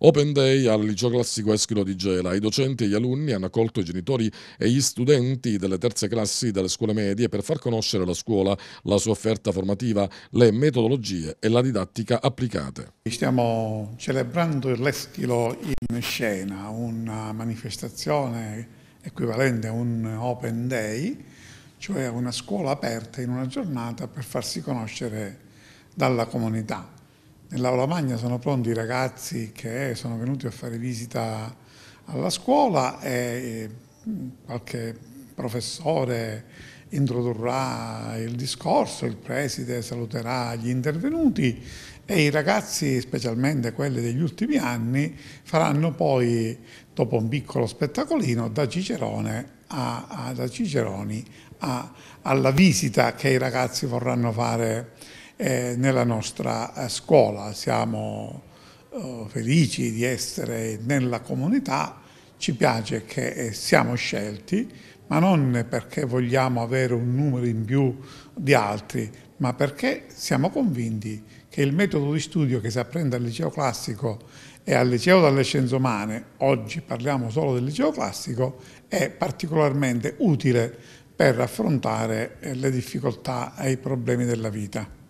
Open Day al liceo classico Eschilo di Gela. I docenti e gli alunni hanno accolto i genitori e gli studenti delle terze classi delle scuole medie per far conoscere la scuola, la sua offerta formativa, le metodologie e la didattica applicate. Stiamo celebrando l'Eschilo in scena, una manifestazione equivalente a un Open Day, cioè una scuola aperta in una giornata per farsi conoscere dalla comunità. Nell'aula magna sono pronti i ragazzi che sono venuti a fare visita alla scuola e mm, qualche professore introdurrà il discorso, il preside saluterà gli intervenuti e i ragazzi, specialmente quelli degli ultimi anni, faranno poi, dopo un piccolo spettacolino, da, a, a, da Ciceroni a, alla visita che i ragazzi vorranno fare eh, nella nostra eh, scuola. Siamo eh, felici di essere nella comunità, ci piace che eh, siamo scelti, ma non perché vogliamo avere un numero in più di altri, ma perché siamo convinti che il metodo di studio che si apprende al liceo classico e al liceo delle scienze umane, oggi parliamo solo del liceo classico, è particolarmente utile per affrontare eh, le difficoltà e i problemi della vita.